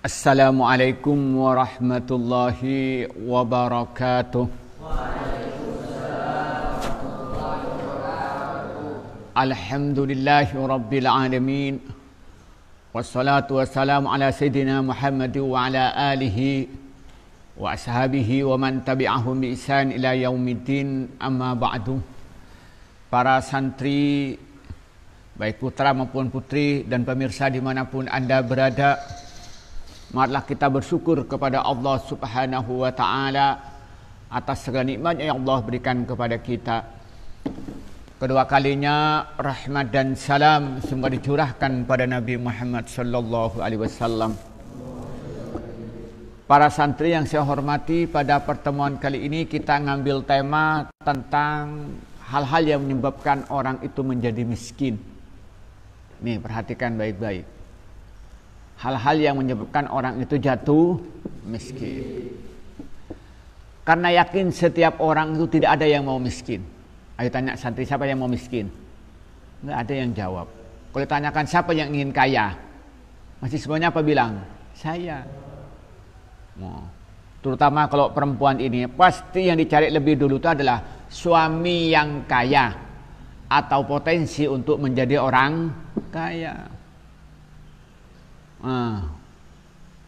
Assalamualaikum warahmatullahi wabarakatuh. Alhamdulillahi rabbil alamin. Wassalatu wassalamu ala sayyidina Muhammad wa ala alihi wa ashabihi wa man tabi'ahum bi ihsan ila yaumiddin amma ba'du. Para santri baik putra maupun putri dan pemirsa dimanapun Anda berada, Marilah kita bersyukur kepada Allah Subhanahu wa taala atas segala nikmat yang Allah berikan kepada kita. Kedua kalinya rahmat dan salam semoga dicurahkan pada Nabi Muhammad sallallahu alaihi wasallam. Para santri yang saya hormati, pada pertemuan kali ini kita ngambil tema tentang hal-hal yang menyebabkan orang itu menjadi miskin. Nih, perhatikan baik-baik hal-hal yang menyebabkan orang itu jatuh miskin. Karena yakin setiap orang itu tidak ada yang mau miskin. Ayo tanya santri siapa yang mau miskin? Enggak ada yang jawab. Kalau tanyakan siapa yang ingin kaya? Masih semuanya apa bilang? Saya. Oh. terutama kalau perempuan ini pasti yang dicari lebih dulu itu adalah suami yang kaya atau potensi untuk menjadi orang kaya. Ha.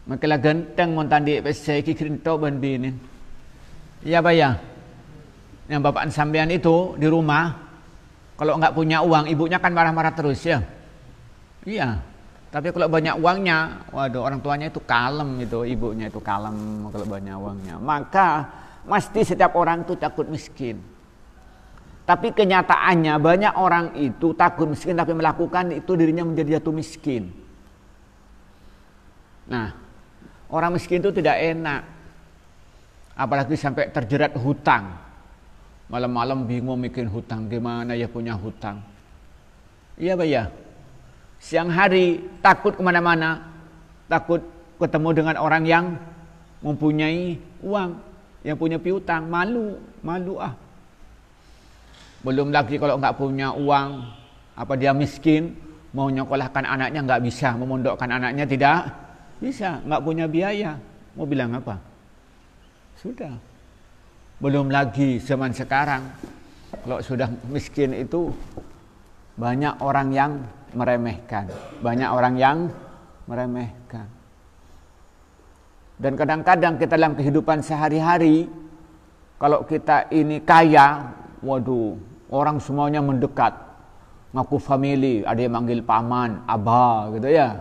Makalah genteng mon tandik pesai ki kerinto bendi ni. Ya iya. Yang bapak sambian itu di rumah kalau enggak punya uang ibunya kan marah-marah terus ya. Iya. Tapi kalau banyak uangnya, waduh orang tuanya itu kalem gitu, ibunya itu kalem kalau banyak uangnya. Maka mesti setiap orang itu takut miskin. Tapi kenyataannya banyak orang itu takut miskin tapi melakukan itu dirinya menjadi jatuh miskin. Nah, orang miskin itu tidak enak. Apalagi sampai terjerat hutang. Malam-malam bingung bikin hutang, gimana ya punya hutang. Iya, Pak ya. Siang hari takut kemana-mana, takut ketemu dengan orang yang mempunyai uang, yang punya piutang, malu, malu ah. Belum lagi kalau nggak punya uang, apa dia miskin, mau nyokolahkan anaknya nggak bisa, memondokkan anaknya tidak bisa, nggak punya biaya. Mau bilang apa? Sudah. Belum lagi zaman sekarang. Kalau sudah miskin itu banyak orang yang meremehkan. Banyak orang yang meremehkan. Dan kadang-kadang kita dalam kehidupan sehari-hari, kalau kita ini kaya, waduh, orang semuanya mendekat. Ngaku family, ada yang manggil paman, abah gitu ya.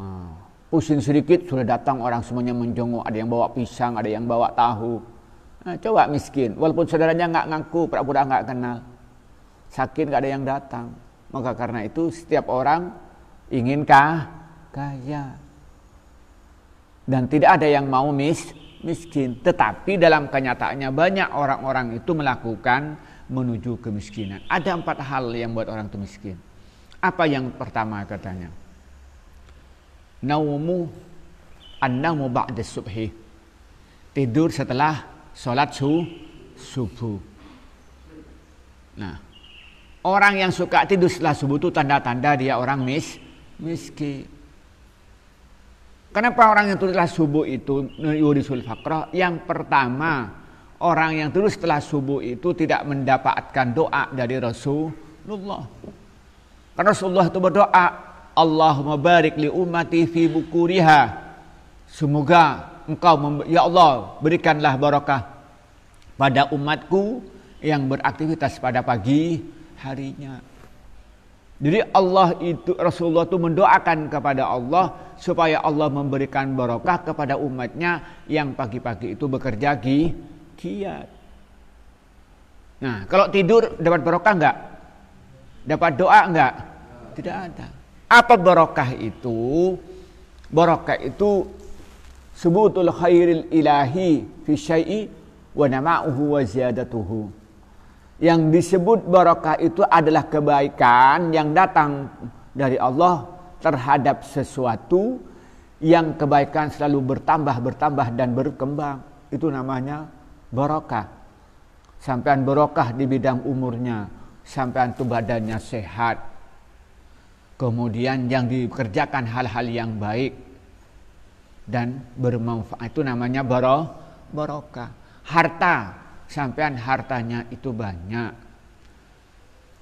Hmm pusing sedikit sudah datang orang semuanya menjenguk ada yang bawa pisang ada yang bawa tahu nah, coba miskin walaupun saudaranya nggak ngaku pura-pura nggak kenal sakit nggak ada yang datang maka karena itu setiap orang inginkah kaya dan tidak ada yang mau mis miskin tetapi dalam kenyataannya banyak orang-orang itu melakukan menuju kemiskinan ada empat hal yang buat orang itu miskin apa yang pertama katanya naumu annamu ba'da subhi tidur setelah sholat su, subuh nah orang yang suka tidur setelah subuh itu tanda-tanda dia orang mis miskin Kenapa orang yang tidur setelah subuh itu yurisul fakroh? Yang pertama, orang yang tidur setelah subuh itu tidak mendapatkan doa dari Rasulullah. Karena Rasulullah itu berdoa, Allahumma barik li ummati fi bukuriha. Semoga engkau ya Allah berikanlah barakah pada umatku yang beraktivitas pada pagi harinya. Jadi Allah itu Rasulullah itu mendoakan kepada Allah supaya Allah memberikan barokah kepada umatnya yang pagi-pagi itu bekerja giat. Nah, kalau tidur dapat barokah enggak? Dapat doa enggak? Tidak ada. Apa barokah itu? Barokah itu sebutul khairil ilahi fi syai'i wa nama'uhu wa ziyadatuhu. Yang disebut barokah itu adalah kebaikan yang datang dari Allah terhadap sesuatu yang kebaikan selalu bertambah, bertambah dan berkembang. Itu namanya barokah. Sampean barokah di bidang umurnya, sampean tuh badannya sehat, kemudian yang dikerjakan hal-hal yang baik dan bermanfaat itu namanya baro, barokah harta sampean hartanya itu banyak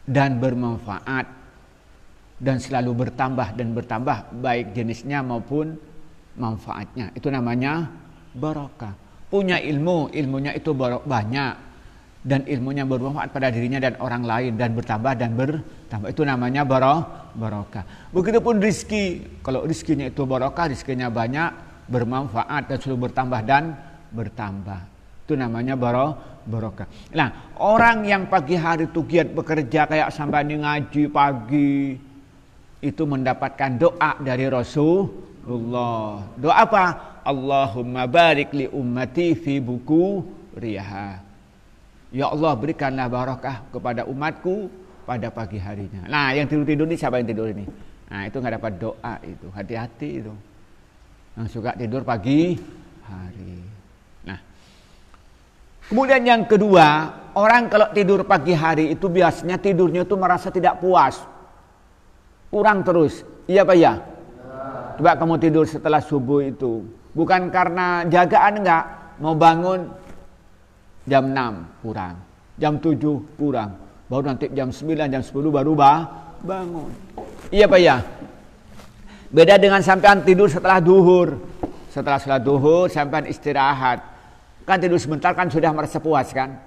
dan bermanfaat dan selalu bertambah dan bertambah baik jenisnya maupun manfaatnya itu namanya barokah punya ilmu ilmunya itu banyak dan ilmunya bermanfaat pada dirinya dan orang lain dan bertambah dan bertambah itu namanya barokah barokah begitupun rizki kalau rizkinya itu barokah rizkinya banyak bermanfaat dan selalu bertambah dan bertambah itu namanya barokah barokah nah orang yang pagi hari itu giat bekerja kayak sampai ngaji pagi itu mendapatkan doa dari Rasulullah doa apa Allahumma barik li ummati fi buku riha Ya Allah berikanlah barokah kepada umatku pada pagi harinya. Nah yang tidur-tidur ini siapa yang tidur ini? Nah itu nggak dapat doa itu. Hati-hati itu. Yang suka tidur pagi hari. Nah kemudian yang kedua orang kalau tidur pagi hari itu biasanya tidurnya itu merasa tidak puas. Kurang terus. Iya Pak ya? Coba kamu tidur setelah subuh itu. Bukan karena jagaan enggak. Mau bangun jam 6 kurang, jam 7 kurang, baru nanti jam 9, jam 10 baru bah, bangun. Iya Pak ya. Beda dengan sampean tidur setelah duhur. Setelah setelah duhur sampean istirahat. Kan tidur sebentar kan sudah merasa puas kan?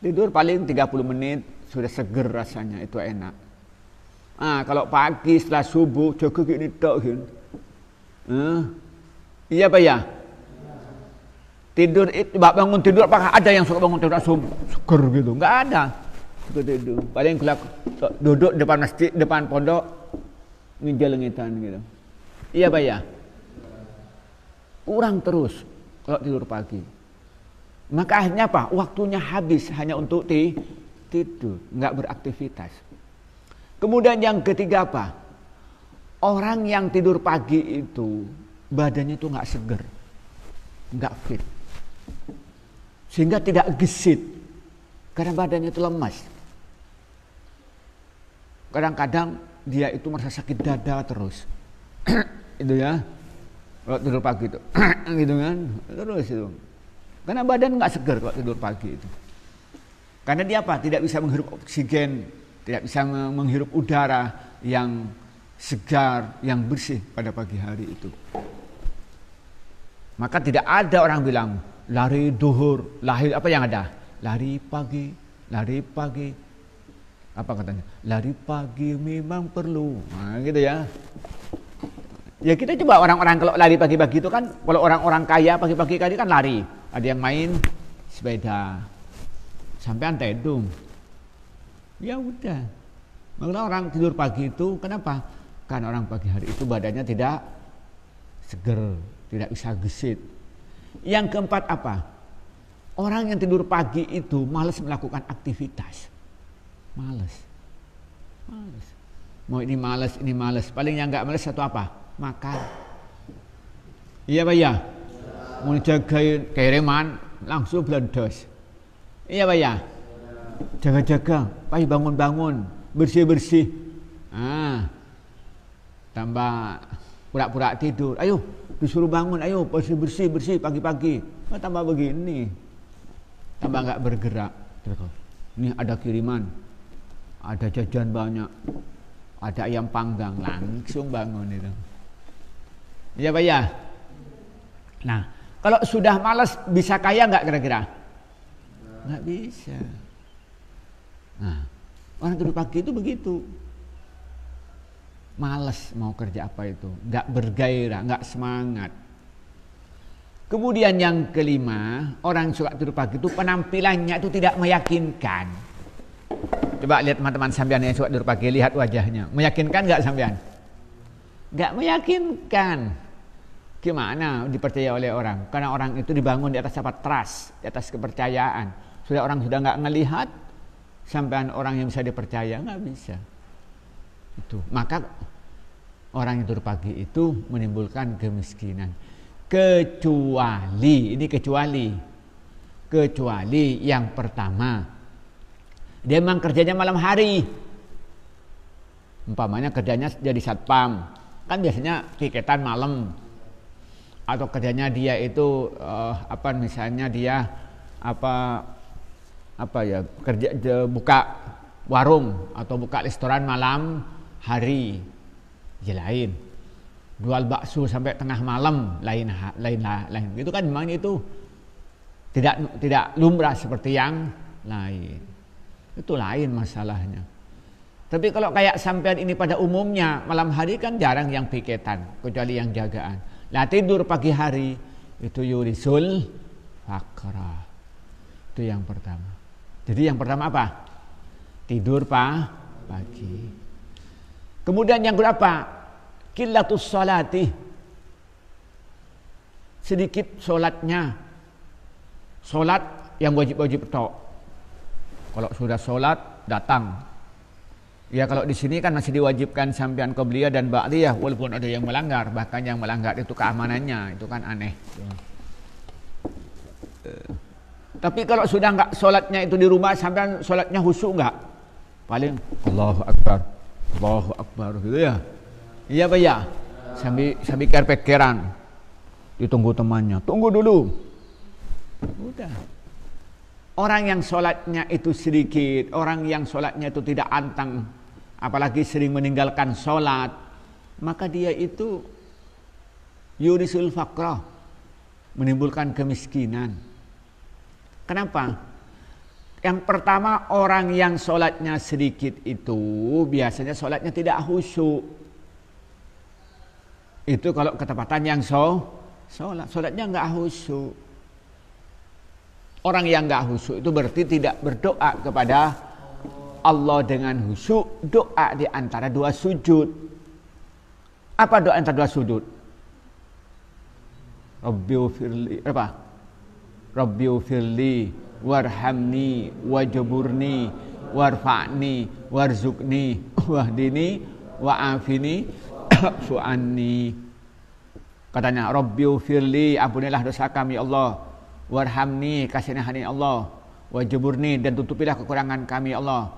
Tidur paling 30 menit sudah seger rasanya itu enak. Ah, kalau pagi setelah subuh jogok ini tok gitu. iya Pak ya tidur itu bangun tidur apakah ada yang suka bangun tidur langsung seger gitu nggak ada suka tidur paling kelak duduk depan masjid depan pondok ngejelengitan gitu iya pak ya kurang terus kalau tidur pagi maka akhirnya apa waktunya habis hanya untuk ti tidur nggak beraktivitas kemudian yang ketiga apa orang yang tidur pagi itu badannya tuh nggak seger nggak fit sehingga tidak gesit karena badannya itu lemas. Kadang-kadang dia itu merasa sakit dada terus. itu ya. Kalau tidur pagi itu. gitu kan. Terus itu. Karena badan nggak segar kalau tidur pagi itu. Karena dia apa? Tidak bisa menghirup oksigen, tidak bisa menghirup udara yang segar, yang bersih pada pagi hari itu. Maka tidak ada orang bilang, lari duhur, lahir apa yang ada? Lari pagi, lari pagi. Apa katanya? Lari pagi memang perlu. Nah, gitu ya. Ya kita coba orang-orang kalau lari pagi-pagi itu kan, kalau orang-orang kaya pagi-pagi kali kan lari. Ada yang main sepeda, sampai sampean itu Ya udah. Maka orang tidur pagi itu kenapa? Karena orang pagi hari itu badannya tidak seger, tidak bisa gesit, yang keempat apa? Orang yang tidur pagi itu malas melakukan aktivitas. malas malas Mau ini malas ini malas Paling yang nggak males satu apa? Makan. Iya Pak ya? Mau jaga kereman, langsung beledos. Iya Pak ya? Jaga-jaga, pagi iya, bangun-bangun, bersih-bersih. Ah, tambah pura-pura tidur. Ayo, disuruh bangun ayo bersih bersih bersih pagi-pagi nah, tambah begini tambah nggak bergerak ini ada kiriman ada jajan banyak ada ayam panggang langsung bangun itu ya pak ya nah kalau sudah malas bisa kaya nggak kira-kira nggak bisa nah orang tidur pagi itu begitu males mau kerja apa itu, nggak bergairah, nggak semangat. Kemudian yang kelima, orang suka tidur pagi itu penampilannya itu tidak meyakinkan. Coba lihat teman-teman sambian yang suka tidur pagi, lihat wajahnya. Meyakinkan nggak sambian? Nggak meyakinkan. Gimana dipercaya oleh orang? Karena orang itu dibangun di atas apa? Trust, di atas kepercayaan. Sudah orang sudah nggak ngelihat, sampean orang yang bisa dipercaya nggak bisa itu maka orang yang tidur pagi itu menimbulkan kemiskinan kecuali ini kecuali kecuali yang pertama dia memang kerjanya malam hari umpamanya kerjanya jadi satpam kan biasanya tiketan malam atau kerjanya dia itu uh, apa misalnya dia apa apa ya kerja buka warung atau buka restoran malam hari ya lain jual bakso sampai tengah malam lain lain lain itu kan memang itu tidak tidak lumrah seperti yang lain itu lain masalahnya tapi kalau kayak sampean ini pada umumnya malam hari kan jarang yang piketan kecuali yang jagaan lah tidur pagi hari itu yurisul fakra itu yang pertama jadi yang pertama apa tidur pak pagi Kemudian yang berapa? Kilatus salati. Sedikit solatnya. Solat yang wajib-wajib tok. Kalau sudah solat, datang. Ya kalau di sini kan masih diwajibkan sampean kobliya dan ba'liyah. walaupun ada yang melanggar, bahkan yang melanggar itu keamanannya, itu kan aneh. Tapi kalau sudah enggak solatnya itu di rumah sampean solatnya husu enggak? Paling Allahu akbar. Allahu Akbar gitu ya iya Pak ya sambil sambil kerpekeran. ditunggu temannya tunggu dulu udah orang yang sholatnya itu sedikit orang yang sholatnya itu tidak antang apalagi sering meninggalkan sholat maka dia itu yurisul fakrah menimbulkan kemiskinan kenapa yang pertama orang yang sholatnya sedikit itu biasanya sholatnya tidak khusyuk. Itu kalau ketepatan yang so, sholat. Sholatnya nggak khusyuk. Orang yang nggak khusyuk itu berarti tidak berdoa kepada Allah dengan khusyuk. Doa di antara dua sujud. Apa doa antara dua sujud? Rabbiu firli, apa? Rabbiu firli warhamni wajaburni warfa'ni warzukni wahdini wa'afini fu'anni katanya Rabbi firli ampunilah dosa kami ya Allah warhamni kasihani ya Allah wajaburni dan tutupilah kekurangan kami ya Allah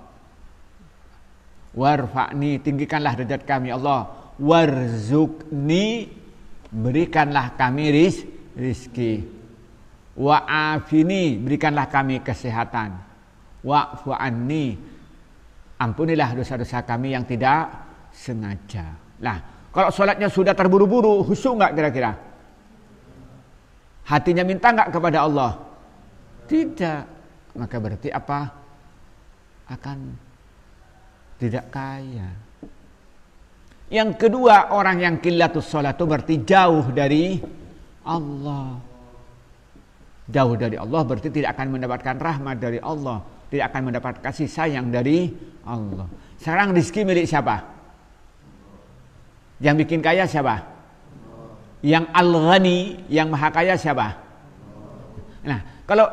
warfa'ni tinggikanlah derajat kami Allah warzukni berikanlah kami riz, rizki Wa'afini, berikanlah kami kesehatan. Wa fuani ampunilah dosa-dosa kami yang tidak sengaja. Nah, kalau sholatnya sudah terburu-buru, husu nggak kira-kira? Hatinya minta nggak kepada Allah? Tidak. Maka berarti apa? Akan tidak kaya. Yang kedua, orang yang kilatus sholat itu berarti jauh dari Allah jauh dari Allah berarti tidak akan mendapatkan rahmat dari Allah, tidak akan mendapat kasih sayang dari Allah. Sekarang rizki milik siapa? Yang bikin kaya siapa? Yang al-ghani, yang maha kaya siapa? Nah, kalau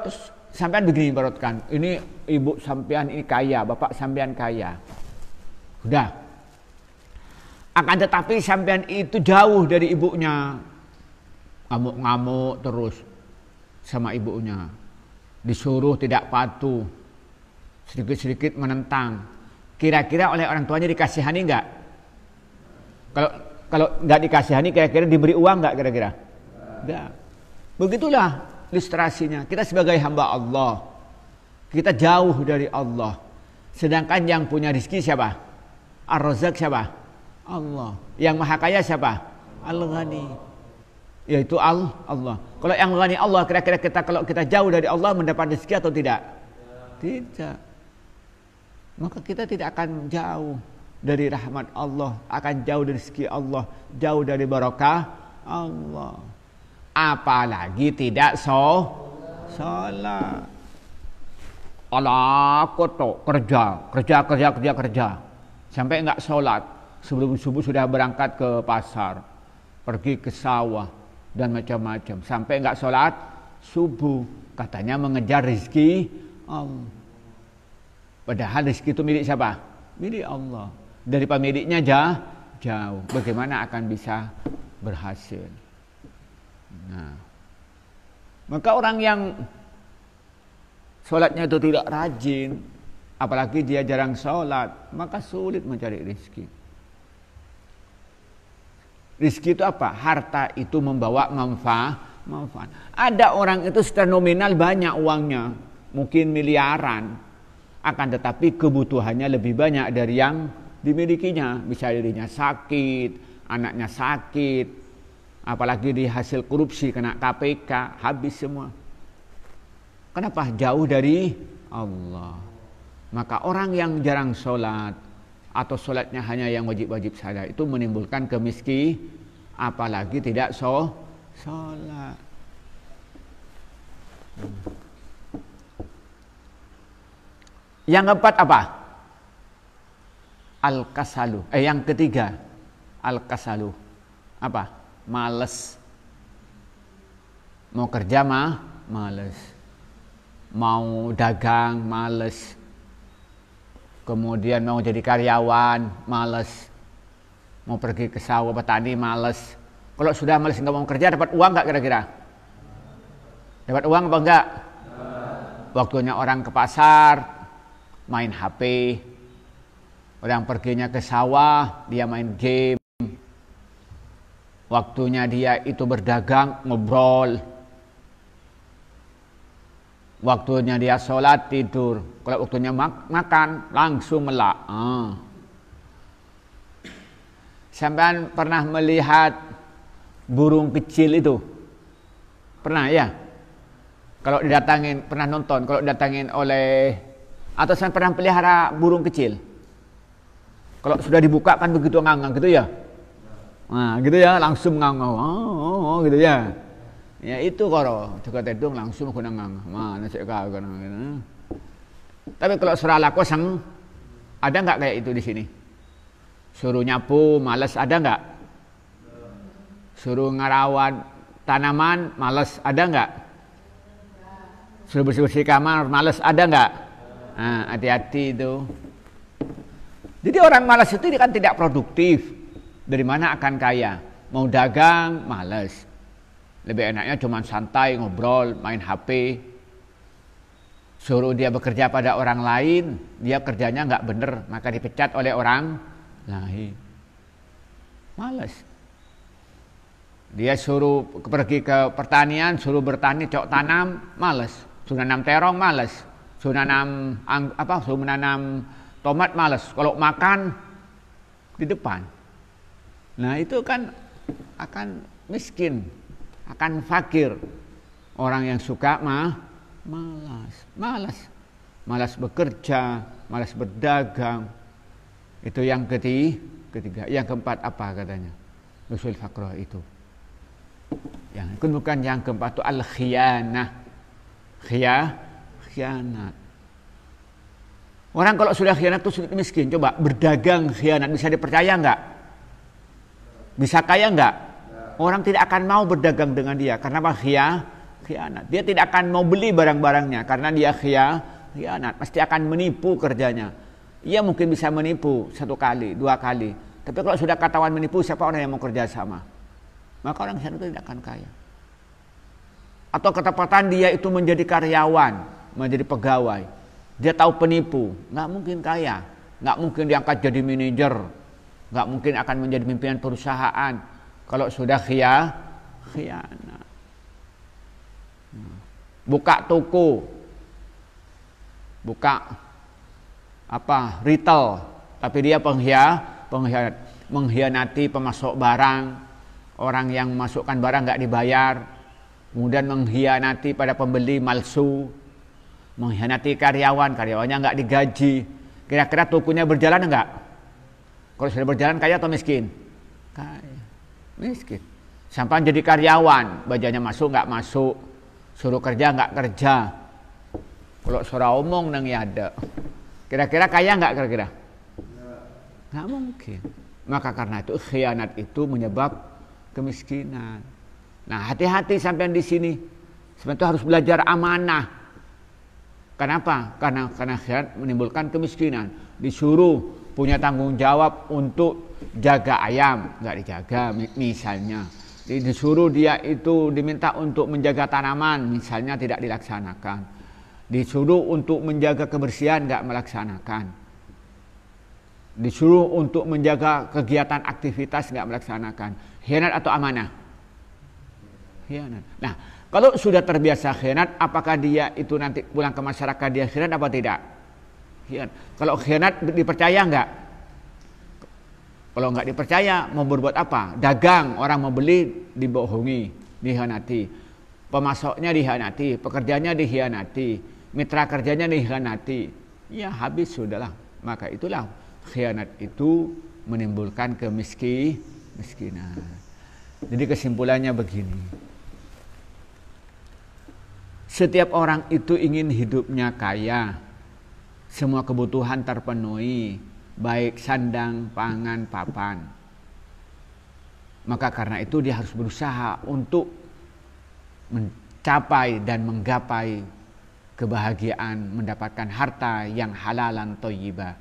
sampean begini barotkan, ini ibu sampean ini kaya, bapak sampean kaya. Sudah. Akan tetapi sampean itu jauh dari ibunya. Ngamuk-ngamuk terus, sama ibunya. Disuruh tidak patuh. Sedikit-sedikit menentang. Kira-kira oleh orang tuanya dikasihani enggak? Kalau kalau enggak dikasihani kira-kira diberi uang enggak kira-kira? Enggak. Begitulah ilustrasinya. Kita sebagai hamba Allah. Kita jauh dari Allah. Sedangkan yang punya rezeki siapa? Ar-Razak siapa? Allah. Yang Maha Kaya siapa? Al-Ghani yaitu Allah. Allah. Kalau yang gani Allah kira-kira kita kalau kita jauh dari Allah mendapat rezeki atau tidak? Tidak. Maka kita tidak akan jauh dari rahmat Allah, akan jauh dari rezeki Allah, jauh dari barokah Allah. Apalagi tidak so salat. Allah koto kerja, kerja, kerja, kerja, kerja. Sampai enggak sholat. Sebelum subuh sudah berangkat ke pasar. Pergi ke sawah dan macam-macam sampai nggak sholat subuh katanya mengejar rezeki Allah padahal rezeki itu milik siapa milik Allah dari pemiliknya jauh jauh bagaimana akan bisa berhasil nah maka orang yang sholatnya itu tidak rajin apalagi dia jarang sholat maka sulit mencari rezeki Rizki itu apa? Harta itu membawa manfaat. manfaat. Ada orang itu secara nominal banyak uangnya, mungkin miliaran. Akan tetapi kebutuhannya lebih banyak dari yang dimilikinya. Bisa dirinya sakit, anaknya sakit, apalagi di hasil korupsi kena KPK, habis semua. Kenapa? Jauh dari Allah. Maka orang yang jarang sholat, atau sholatnya hanya yang wajib-wajib saja itu menimbulkan kemiski apalagi tidak so sholat yang keempat apa al kasalu eh yang ketiga al kasalu apa males mau kerja mah males mau dagang males kemudian mau jadi karyawan males mau pergi ke sawah petani males kalau sudah males nggak mau kerja dapat uang nggak kira-kira dapat uang apa enggak waktunya orang ke pasar main HP orang perginya ke sawah dia main game waktunya dia itu berdagang ngobrol Waktunya dia sholat tidur. Kalau waktunya mak makan langsung melak. Ah. Sampai pernah melihat burung kecil itu? Pernah ya? Kalau didatangin pernah nonton, kalau didatangin oleh atau saya pernah pelihara burung kecil. Kalau sudah dibuka kan begitu ngangang gitu ya. Nah, gitu ya, langsung -ngang. Oh, oh, oh, gitu ya. Ya itu karo juga tedung langsung kena ngang. Mana sih kau kena. Ya. Tapi kalau surah lakosang ada nggak kayak itu di sini? Suruh nyapu malas ada nggak? Suruh ngarawat tanaman malas ada nggak? Suruh bersih-bersih kamar malas ada nggak? Nah, hati-hati itu. Jadi orang malas itu kan tidak produktif. Dari mana akan kaya? Mau dagang malas lebih enaknya cuma santai, ngobrol, main HP. Suruh dia bekerja pada orang lain, dia kerjanya nggak bener, maka dipecat oleh orang lain. Males. Dia suruh pergi ke pertanian, suruh bertani, cok tanam, males. Suruh nanam terong, males. Suruh nanam apa? Suruh menanam tomat, males. Kalau makan di depan. Nah, itu kan akan miskin akan fakir. Orang yang suka mah malas, malas. Malas bekerja, malas berdagang. Itu yang ketiga, ketiga. Yang keempat apa katanya? Nusul fakroh itu. Yang itu bukan yang keempat itu al khianah. khia khianat. Orang kalau sudah khianat itu miskin. Coba berdagang khianat bisa dipercaya nggak? Bisa kaya nggak? orang tidak akan mau berdagang dengan dia karena apa khia khianat dia tidak akan mau beli barang-barangnya karena dia khia khianat pasti akan menipu kerjanya ia mungkin bisa menipu satu kali dua kali tapi kalau sudah ketahuan menipu siapa orang yang mau kerja sama maka orang khianat itu tidak akan kaya atau ketepatan dia itu menjadi karyawan menjadi pegawai dia tahu penipu nggak mungkin kaya nggak mungkin diangkat jadi manajer nggak mungkin akan menjadi pimpinan perusahaan kalau sudah khia, khianat. Buka toko. Buka apa? Retail, tapi dia penghia, pengkhianat, mengkhianati pemasok barang, orang yang masukkan barang nggak dibayar, kemudian mengkhianati pada pembeli malsu, mengkhianati karyawan, karyawannya nggak digaji. Kira-kira tokonya berjalan enggak? Kalau sudah berjalan kaya atau miskin? Kaya miskin sampai jadi karyawan bajanya masuk nggak masuk suruh kerja nggak kerja kalau suara omong nang ya ada kira-kira kaya nggak kira-kira nggak mungkin maka karena itu khianat itu menyebab kemiskinan nah hati-hati sampai di sini sebenarnya harus belajar amanah kenapa karena karena khianat menimbulkan kemiskinan disuruh punya tanggung jawab untuk jaga ayam nggak dijaga misalnya disuruh dia itu diminta untuk menjaga tanaman misalnya tidak dilaksanakan disuruh untuk menjaga kebersihan nggak melaksanakan disuruh untuk menjaga kegiatan aktivitas nggak melaksanakan hianat atau amanah hianat nah kalau sudah terbiasa hianat apakah dia itu nanti pulang ke masyarakat dia hianat apa tidak hianat kalau hianat dipercaya nggak kalau nggak dipercaya mau berbuat apa? Dagang, orang mau beli dibohongi, dihianati. Pemasoknya dihianati, pekerjanya dihianati, mitra kerjanya dihianati. Ya habis sudahlah. Maka itulah khianat itu menimbulkan kemiskin, miskinan. Jadi kesimpulannya begini. Setiap orang itu ingin hidupnya kaya, semua kebutuhan terpenuhi, baik sandang, pangan, papan. Maka karena itu dia harus berusaha untuk mencapai dan menggapai kebahagiaan, mendapatkan harta yang halalan toyibah,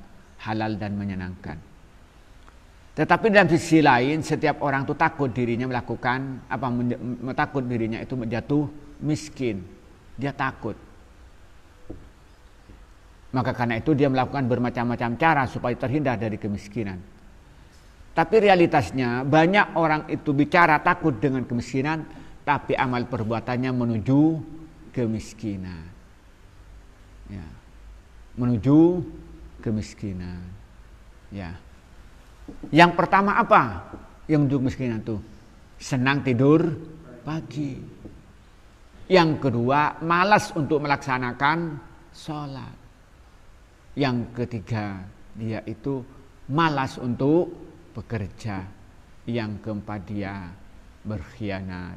halal dan menyenangkan. Tetapi dalam sisi lain setiap orang itu takut dirinya melakukan apa takut dirinya itu menjatuh miskin. Dia takut maka karena itu dia melakukan bermacam-macam cara supaya terhindar dari kemiskinan. Tapi realitasnya banyak orang itu bicara takut dengan kemiskinan, tapi amal perbuatannya menuju kemiskinan. Ya. Menuju kemiskinan. Ya. Yang pertama apa? Yang menuju kemiskinan tuh senang tidur pagi. Yang kedua, malas untuk melaksanakan sholat. Yang ketiga, dia itu malas untuk bekerja. Yang keempat, dia berkhianat.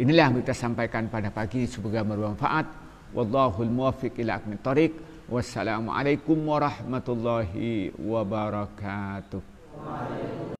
Inilah yang kita sampaikan pada pagi semoga bermanfaat. Wallahul muwaffiq ila aqwamit Wassalamualaikum warahmatullahi wabarakatuh.